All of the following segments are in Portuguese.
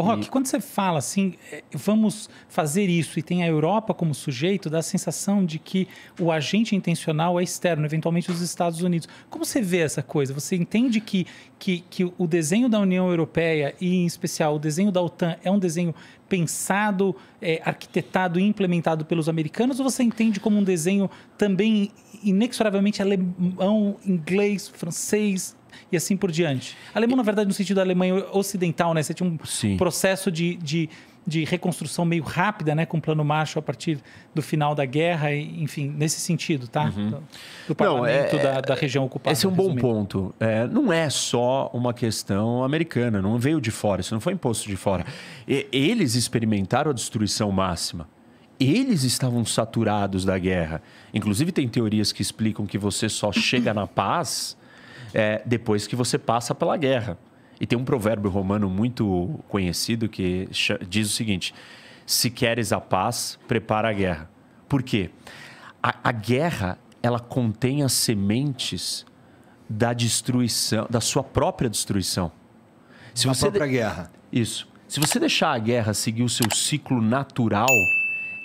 Ô, Rock, e... quando você fala assim, é, vamos fazer isso e tem a Europa como sujeito, dá a sensação de que o agente intencional é externo, eventualmente os Estados Unidos. Como você vê essa coisa? Você entende que, que, que o desenho da União Europeia e, em especial, o desenho da OTAN é um desenho pensado, é, arquitetado e implementado pelos americanos? Ou você entende como um desenho também inexoravelmente alemão, inglês, francês, e assim por diante. Alemão, na verdade, no sentido da Alemanha ocidental, né? Você tinha um Sim. processo de, de, de, reconstrução meio rápida, né? Com o plano Marshall a partir do final da guerra, e, enfim, nesse sentido, tá? Uhum. Do, do parlamento, não, é, da, da, é, região ocupada. Esse é um resumindo. bom ponto. É, não é só uma questão americana, não veio de fora, isso não foi imposto de fora. E, eles experimentaram a destruição máxima eles estavam saturados da guerra. Inclusive, tem teorias que explicam que você só chega na paz é, depois que você passa pela guerra. E tem um provérbio romano muito conhecido que diz o seguinte: se queres a paz, prepara a guerra. Por quê? A, a guerra ela contém as sementes da destruição, da sua própria destruição. Se da você própria de... guerra. Isso. Se você deixar a guerra seguir o seu ciclo natural,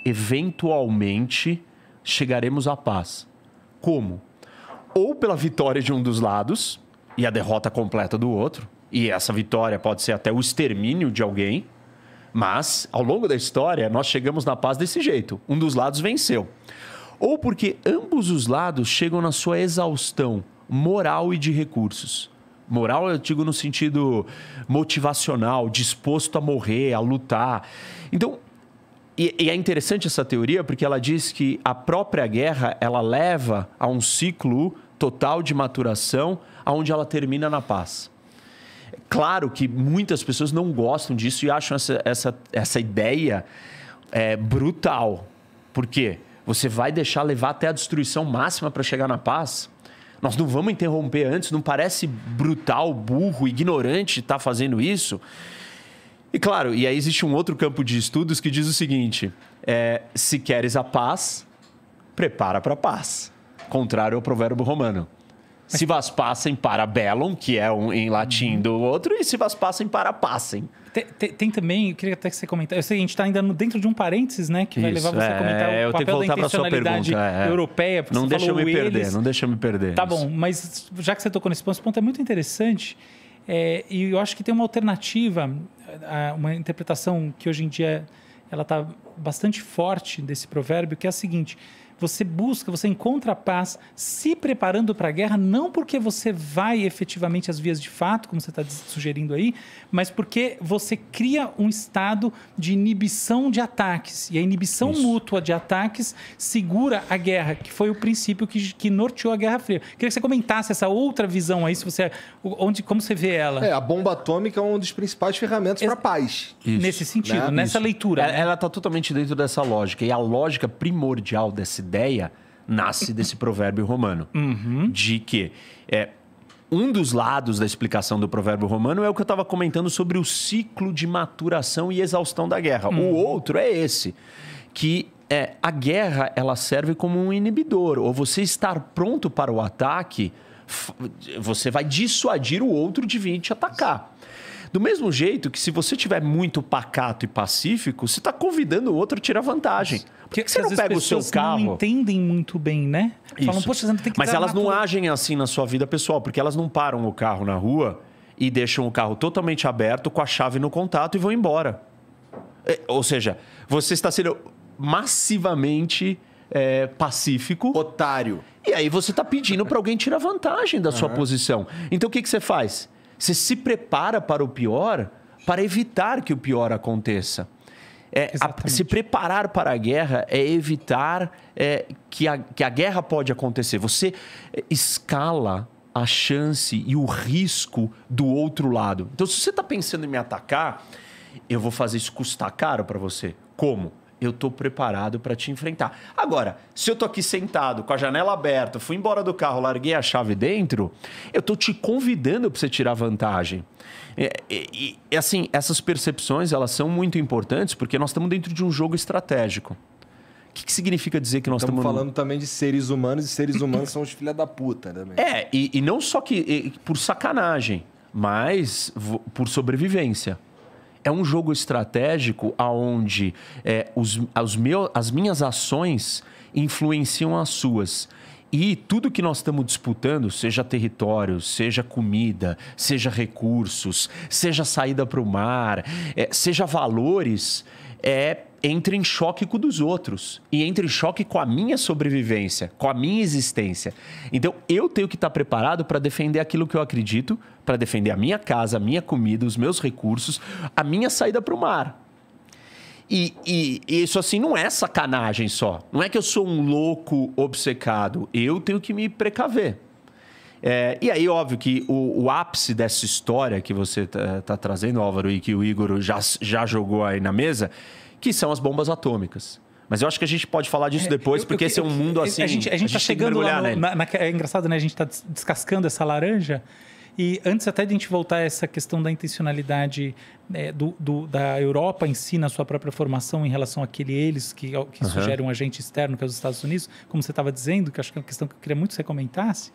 eventualmente chegaremos à paz. Como? ou pela vitória de um dos lados e a derrota completa do outro, e essa vitória pode ser até o extermínio de alguém, mas ao longo da história nós chegamos na paz desse jeito: um dos lados venceu. Ou porque ambos os lados chegam na sua exaustão moral e de recursos. Moral, eu digo no sentido motivacional, disposto a morrer, a lutar. Então, e, e, é interessante essa teoria porque ela diz que a própria guerra ela leva a um ciclo total de maturação, aonde ela termina na paz. É claro que muitas pessoas não gostam disso e acham essa, essa, essa ideia é, brutal. Por quê? Você vai deixar levar até a destruição máxima para chegar na paz? Nós não vamos interromper antes? Não parece brutal, burro, ignorante estar tá fazendo isso? E claro, e aí existe um outro campo de estudos que diz o seguinte: é, se queres a paz, prepara para a paz contrário ao provérbio romano. Se vas passem para bellum, que é um em latim do outro, e se vas passem para passem. Tem, tem, tem, também, eu queria até que você comentasse. Eu sei, a gente está ainda dentro de um parênteses, né? Que vai Isso, levar você é, a comentar o eu papel tenho que voltar da intencionalidade sua pergunta, é, é. europeia. não deixa eu me perder, não deixa eu me perder. Tá bom, mas já que você tocou nesse ponto, esse ponto é muito interessante. É, e eu acho que tem uma alternativa, uma interpretação que hoje em dia ela está bastante forte desse provérbio, que é a seguinte... Você busca, você encontra a paz se preparando para a guerra, não porque você vai efetivamente às vias de fato, como você está sugerindo aí, mas porque você cria um estado de inibição de ataques. E a inibição Isso. mútua de ataques segura a guerra, que foi o princípio que, que norteou a Guerra Fria. Queria que você comentasse essa outra visão aí, se você é, onde, como você vê ela. É, a bomba atômica é uma das principais ferramentas para a paz. Isso. Nesse sentido, né? nessa Isso. leitura. Ela está totalmente dentro dessa lógica. E a lógica primordial desse ideia nasce desse provérbio romano. Uhum. De que é, um dos lados da explicação do provérbio romano é o que eu estava comentando sobre o ciclo de maturação e exaustão da guerra. Uhum. O hum. outro é esse, que é, a guerra ela serve como um inibidor, ou você estar pronto para o ataque, você vai dissuadir o outro de vir te atacar. Do mesmo jeito que se você tiver muito pacato e pacífico, você está convidando o outro a tirar vantagem. Por que, que, que você não pega o seu carro? não entendem muito bem, né? Falam, Poxa, você não tem que Mas elas não tua... agem assim na sua vida pessoal, porque elas não param o carro na rua e deixam o carro totalmente aberto com a chave no contato e vão embora. É, ou seja, você está sendo massivamente é, pacífico. Otário. E aí você está pedindo para alguém tirar vantagem da uhum. sua posição. Então o que, que você faz? Você se prepara para o pior para evitar que o pior aconteça. É, a, se preparar para a guerra é evitar é, que, a, que a guerra pode acontecer. Você é, escala a chance e o risco do outro lado. Então, se você está pensando em me atacar, eu vou fazer isso custar caro para você. Como? eu estou preparado para te enfrentar. Agora, se eu estou aqui sentado, com a janela aberta, fui embora do carro, larguei a chave dentro, eu estou te convidando para você tirar vantagem. É, é, e, e, é e, assim, essas percepções elas são muito importantes porque nós estamos dentro de um jogo estratégico. O que, que, significa dizer que nós estamos. Estamos falando também de seres humanos, e seres humanos são os filha da puta também. Né, é, e, e não só que por sacanagem, mas por sobrevivência é um jogo estratégico onde é, os, os meu, as minhas ações influenciam as suas. E tudo que nós estamos disputando, seja território, seja comida, seja recursos, seja saída para o mar, é, seja valores, é entra em choque com o dos outros e entra em choque com a minha sobrevivência, com a minha existência. Então eu tenho que estar preparado para defender aquilo que eu acredito, para defender a minha casa, a minha comida, os meus recursos, a minha saída para o mar. E, e, e, isso assim não é sacanagem só. Não é que eu sou um louco obcecado. Eu tenho que me precaver. É, e aí, óbvio que o, o, ápice dessa história que você está tá trazendo, Álvaro, e que o Igor já, já jogou aí na mesa, que são as bombas atômicas. Mas eu acho que a gente pode falar disso é, depois, eu, porque eu, esse é um mundo assim. A gente, está a tá chegando lá. No, na, na, é engraçado, né? A gente está descascando essa laranja. E antes até de a gente voltar a essa questão da intencionalidade é, do, do, da Europa em si, na sua própria formação em relação àquele eles que, que uhum. sugere um agente externo, que é os Estados Unidos, como você estava dizendo, que acho que é uma questão que eu queria muito que você comentasse,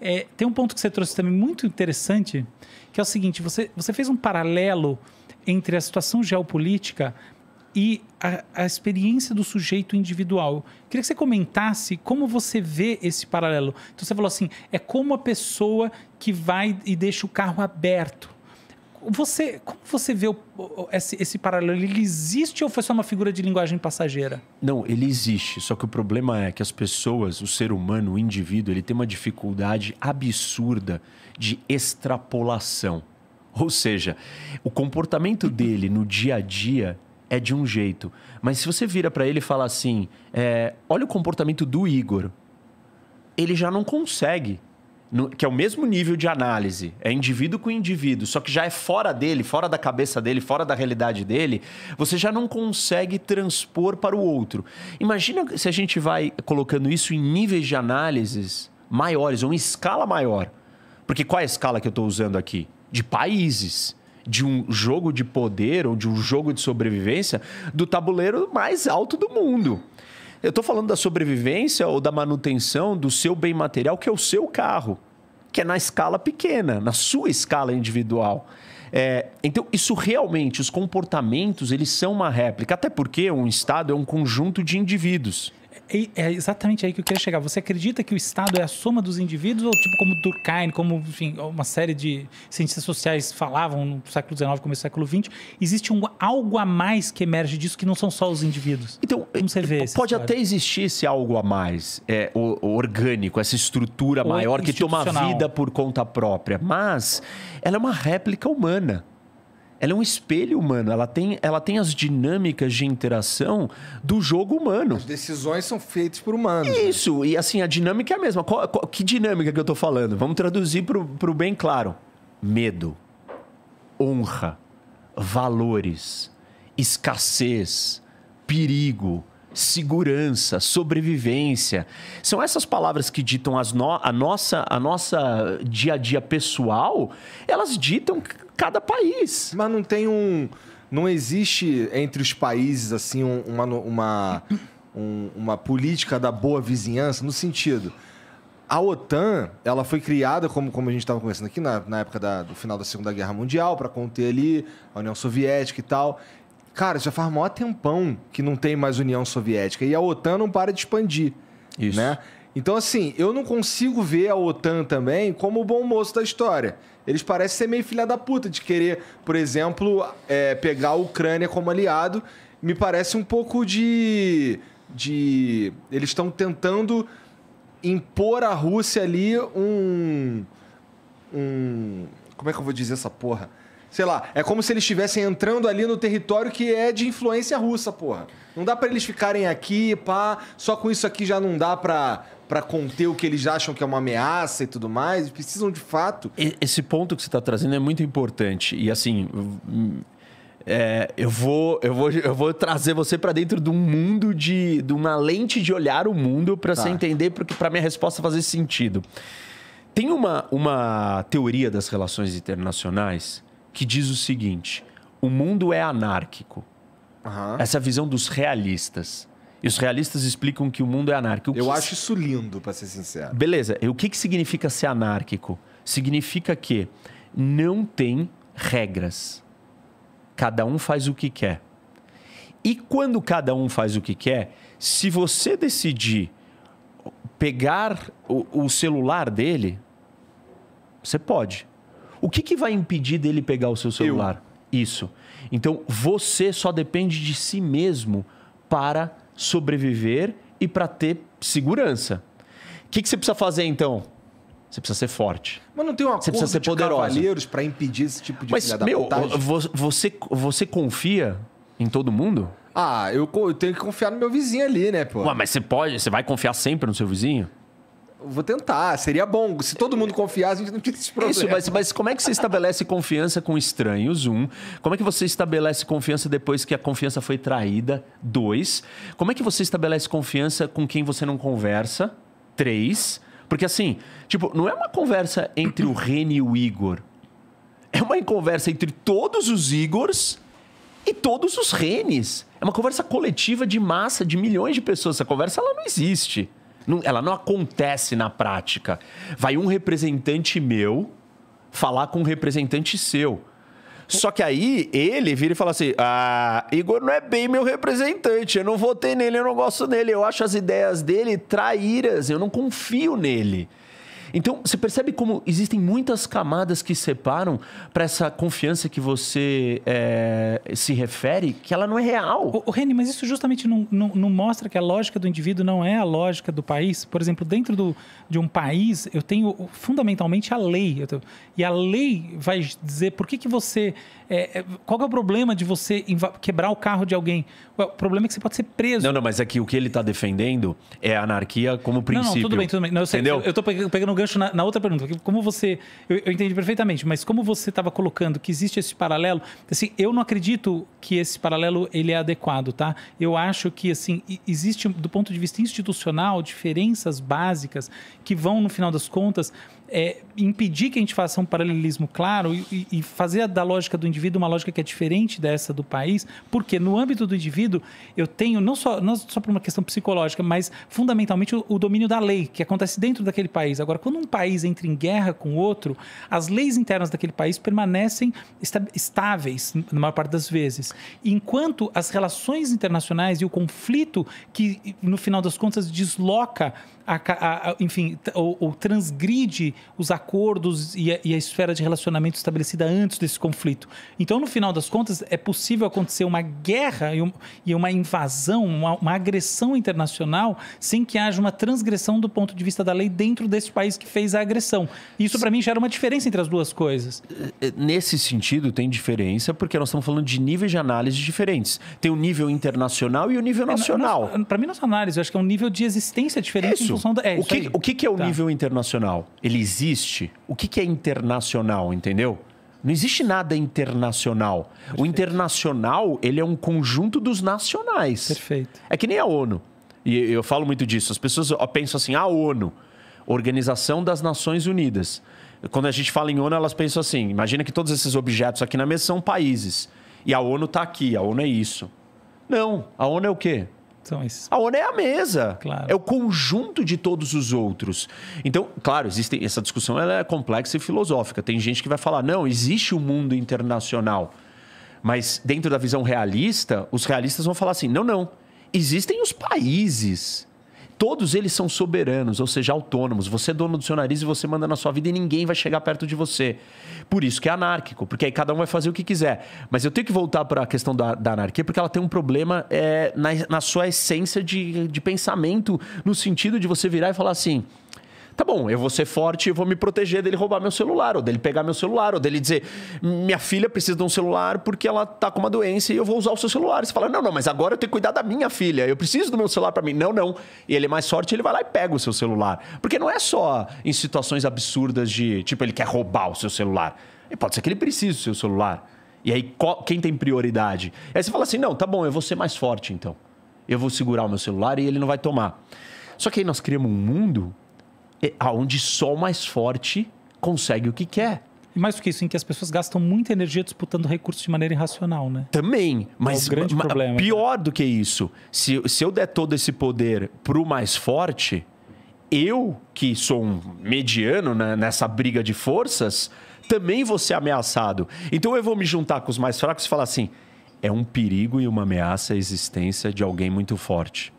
é, tem um ponto que você trouxe também muito interessante, que é o seguinte: você, você fez um paralelo entre a situação geopolítica e a, a, experiência do sujeito individual. Queria que você comentasse como você vê esse paralelo. Então você falou assim: é como a pessoa que vai e deixa o carro aberto você, como você vê o, esse, esse paralelo? Ele existe ou foi só uma figura de linguagem passageira? Não, ele existe. Só que o problema é que as pessoas, o ser humano, o indivíduo, ele tem uma dificuldade absurda de extrapolação. Ou seja, o comportamento dele no dia a dia é de um jeito. Mas se você vira para ele e fala assim: é, olha o comportamento do Igor, ele já não consegue no, que é o mesmo nível de análise, é indivíduo com indivíduo, só que já é fora dele, fora da cabeça dele, fora da realidade dele, você já não consegue transpor para o outro. Imagina se a gente vai colocando isso em níveis de análises maiores, ou em escala maior. Porque qual é a escala que eu estou usando aqui? De países de um jogo de poder ou de um jogo de sobrevivência do tabuleiro mais alto do mundo. Eu estou falando da sobrevivência ou da manutenção do seu bem material, que é o seu carro, que é na escala pequena, na sua escala individual. É, então, isso realmente, os comportamentos, eles são uma réplica, até porque um Estado é um conjunto de indivíduos é exatamente aí que eu queria chegar. Você acredita que o Estado é a soma dos indivíduos, ou tipo como Durkheim, como enfim, uma série de cientistas sociais falavam no século XIX, começo do século XX, existe um, algo a mais que emerge disso que não são só os indivíduos? Então, como você eh, vê pode até existir esse algo a mais, é, o, o orgânico, essa estrutura maior que toma vida por conta própria, mas ela é uma réplica humana ela é um espelho humano. Ela tem, ela tem as dinâmicas de interação do jogo humano. As decisões são feitas por humanos. Né? Isso, né? e assim, a dinâmica é a mesma. Qual, qual, que dinâmica que eu estou falando? Vamos traduzir para o bem claro: medo, honra, valores, escassez, perigo segurança, sobrevivência. São essas palavras que ditam no, a, nossa, a nossa dia a dia pessoal, elas ditam cada país. Mas não tem um. Não existe entre os países assim uma, uma, um, uma política da boa vizinhança, no sentido. A OTAN, ela foi criada, como, como a gente estava conversando aqui, na, na época da, do final da Segunda Guerra Mundial, para conter ali a União Soviética e tal. Cara, já faz maior tempão que não tem mais União Soviética. E a OTAN não para de expandir. Isso. Né? Então, assim, eu não consigo ver a OTAN também como o bom moço da história. Eles parecem ser meio filha da puta de querer, por exemplo, é, pegar a Ucrânia como aliado. Me parece um pouco de. de eles estão tentando impor à Rússia ali um. um. Como é que eu vou dizer essa porra? sei lá, é como se eles estivessem entrando ali no território que é de influência russa, porra. Não dá para eles ficarem aqui, pá, só com isso aqui já não dá pra, pra conter o que eles acham que é uma ameaça e tudo mais. precisam de fato. Esse ponto que você tá trazendo é muito importante. E assim. É, eu, vou, eu, vou, eu vou trazer você para dentro de um mundo de, de uma lente de olhar o mundo para tá. você entender, porque para minha resposta fazer sentido. Tem uma, uma teoria das relações internacionais que diz o seguinte: o mundo é anárquico. Uhum. Essa é visão dos realistas. E os realistas explicam que o mundo é anárquico. Eu acho isso lindo, para ser sincero. Beleza. E o que, que significa ser anárquico? Significa que não tem regras. Cada um faz o que quer. E quando cada um faz o que quer, se você decidir pegar o, o celular dele, você pode. O que, que vai impedir dele pegar o seu celular? Eu. Isso. Então, você só depende de si mesmo para sobreviver e para ter segurança. O que, que você precisa fazer então? Você precisa ser forte. Mas não tem uma acordo você precisa ser de poderoso. cavaleiros para impedir esse tipo de Mas, meu, você, você confia em todo mundo? Ah, eu, eu, tenho que confiar no meu vizinho ali, né, pô? Ué, mas você pode, você vai confiar sempre no seu vizinho? vou tentar, seria bom. Se todo mundo confiasse, a gente não tinha esse é problema. Isso, mas, mas como é que você estabelece confiança com estranhos? Um. Como é que você estabelece confiança depois que a confiança foi traída? Dois. Como é que você estabelece confiança com quem você não conversa? Três. Porque assim, tipo, não é uma conversa entre o Reni e o Igor. É uma conversa entre todos os Igors e todos os Renes. É uma conversa coletiva de massa, de milhões de pessoas. Essa conversa ela não existe. Não, ela não acontece na prática. Vai um representante meu falar com um representante seu. Só que aí ele vira e fala assim: Ah, Igor não é bem meu representante, eu não votei nele, eu não gosto dele, eu acho as ideias dele traíras, eu não confio nele. Então, você percebe como existem muitas camadas que separam para essa confiança que você é, se refere, que ela não é real. O, o Reni, mas isso justamente não, não, não, mostra que a lógica do indivíduo não é a lógica do país? Por exemplo, dentro do, de um país, eu tenho fundamentalmente a lei. Tenho, e a lei vai dizer por que, que você. É, qual é o problema de você quebrar o carro de alguém? O problema é que você pode ser preso. Não, não, mas é que o que ele está defendendo é a anarquia como princípio. Não, não tudo bem, tudo bem. Não, eu sei, Entendeu? Eu estou pegando gancho na, na outra pergunta, como você. Eu, eu entendi perfeitamente, mas como você estava colocando que existe esse paralelo, assim, eu não acredito que esse paralelo ele é adequado, tá? Eu acho que, assim, existe, do ponto de vista institucional, diferenças básicas que vão, no final das contas, é, impedir que a gente faça um paralelismo claro e, e, fazer da lógica do indivíduo uma lógica que é diferente dessa do país, porque no âmbito do indivíduo eu tenho, não só, não só por uma questão psicológica, mas fundamentalmente o, o domínio da lei, que acontece dentro daquele país. Agora, quando um país entra em guerra com outro, as leis internas daquele país permanecem estáveis, na maior parte das vezes. Enquanto as relações internacionais e o conflito que, no final das contas, desloca a, a, enfim, ou, ou, transgride os acordos e a, e a, esfera de relacionamento estabelecida antes desse conflito. Então, no final das contas, é possível acontecer uma guerra e, um, e uma invasão, uma, uma, agressão internacional, sem que haja uma transgressão do ponto de vista da lei dentro desse país que fez a agressão. Isso, para mim, gera uma diferença entre as duas coisas. É, é, nesse sentido, tem diferença, porque nós estamos falando de níveis de análise diferentes. Tem o nível internacional e o nível é, nacional. É, para mim, nossa análise, eu acho que é um nível de existência diferente. Isso da. É, o, que, o que, que é o tá. nível internacional? Ele existe? O que, que é internacional, entendeu? Não existe nada internacional. Perfeito. O internacional, ele é um conjunto dos nacionais. Perfeito. É que nem a ONU. E eu falo muito disso. As pessoas pensam assim, a ONU, Organização das Nações Unidas. Quando a gente fala em ONU, elas pensam assim, imagina que todos esses objetos aqui na mesa são países. E a ONU está aqui, a ONU é isso. Não, a ONU é o quê? A ONU é a mesa. Claro. É o conjunto de todos os outros. Então, claro, existe, essa discussão ela é complexa e filosófica. Tem gente que vai falar, não, existe o um mundo internacional. Mas dentro da visão realista, os realistas vão falar assim, não, não. Existem os países Todos eles são soberanos, ou seja, autônomos. Você é dono do seu nariz e você manda na sua vida e ninguém vai chegar perto de você. Por isso que é anárquico, porque aí cada um vai fazer o que quiser. Mas eu tenho que voltar para a questão da, da, anarquia, porque ela tem um problema é, na, na sua essência de, de pensamento, no sentido de você virar e falar assim: Tá bom, eu vou ser forte e vou me proteger dele roubar meu celular, ou dele pegar meu celular, ou dele dizer: minha filha precisa de um celular porque ela tá com uma doença e eu vou usar o seu celular. Você fala: não, não, mas agora eu tenho que cuidar da minha filha, eu preciso do meu celular para mim. Não, não. E ele é mais forte, ele vai lá e pega o seu celular. Porque não é só em situações absurdas de, tipo, ele quer roubar o seu celular. E pode ser que ele precise do seu celular. E aí, quem tem prioridade? Aí você fala assim: não, tá bom, eu vou ser mais forte então. Eu vou segurar o meu celular e ele não vai tomar. Só que aí nós criamos um mundo aonde só o mais forte consegue o que quer. E mais do que isso, em que as pessoas gastam muita energia disputando recursos de maneira irracional, né? Também, é mas é grande problema, né? pior né? do que isso, se, se eu der todo esse poder para o mais forte, eu, que sou um mediano né, nessa briga de forças, também vou ser ameaçado. Então eu vou me juntar com os mais fracos e falar assim: é um perigo e uma ameaça a existência de alguém muito forte.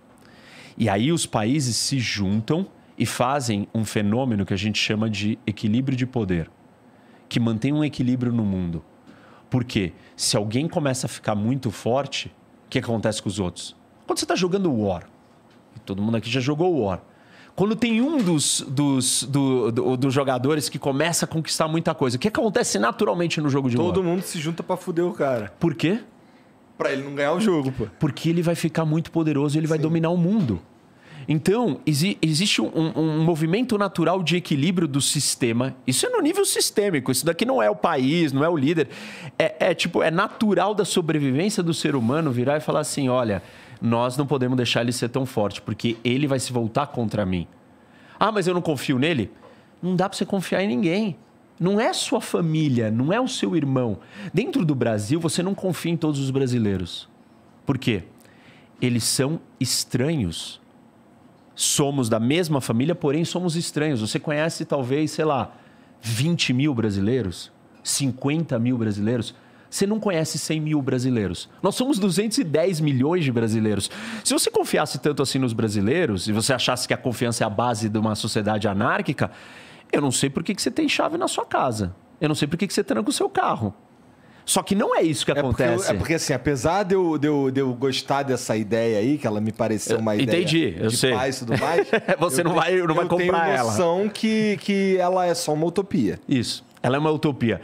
E aí os países se juntam e fazem um fenômeno que a gente chama de equilíbrio de poder, que mantém um equilíbrio no mundo. Porque se alguém começa a ficar muito forte, o que acontece com os outros? Quando você está jogando War, todo mundo aqui já jogou War. Quando tem um dos, dos, do, do, dos jogadores que começa a conquistar muita coisa, o que acontece naturalmente no jogo de todo War? Todo mundo se junta para fuder o cara. Por quê? Para ele não ganhar o jogo, pô. Porque ele vai ficar muito poderoso e ele Sim. vai dominar o mundo. Então, exi existe um, um, movimento natural de equilíbrio do sistema. Isso é no nível sistêmico. Isso daqui não é o país, não é o líder. É, é tipo, é natural da sobrevivência do ser humano virar e falar assim: olha, nós não podemos deixar ele ser tão forte, porque ele vai se voltar contra mim. Ah, mas eu não confio nele? Não dá para você confiar em ninguém. Não é sua família, não é o seu irmão. Dentro do Brasil, você não confia em todos os brasileiros. Por quê? Eles são estranhos somos da mesma família, porém somos estranhos. Você conhece talvez, sei lá, 20 mil brasileiros, 50 mil brasileiros. Você não conhece 100 mil brasileiros. Nós somos 210 milhões de brasileiros. Se você confiasse tanto assim nos brasileiros e você achasse que a confiança é a base de uma sociedade anárquica, eu não sei por que, que você tem chave na sua casa. Eu não sei por que, que você tranca o seu carro. Só que não é isso que é acontece. Porque eu, é porque, assim, apesar de eu, de, eu, de eu gostar dessa ideia aí, que ela me pareceu uma eu, ideia entendi, eu de sei. paz e tudo mais... Você não, tenho, vai, não vai comprar ela. Eu tenho noção que, que ela é só uma utopia. Isso, ela é uma utopia.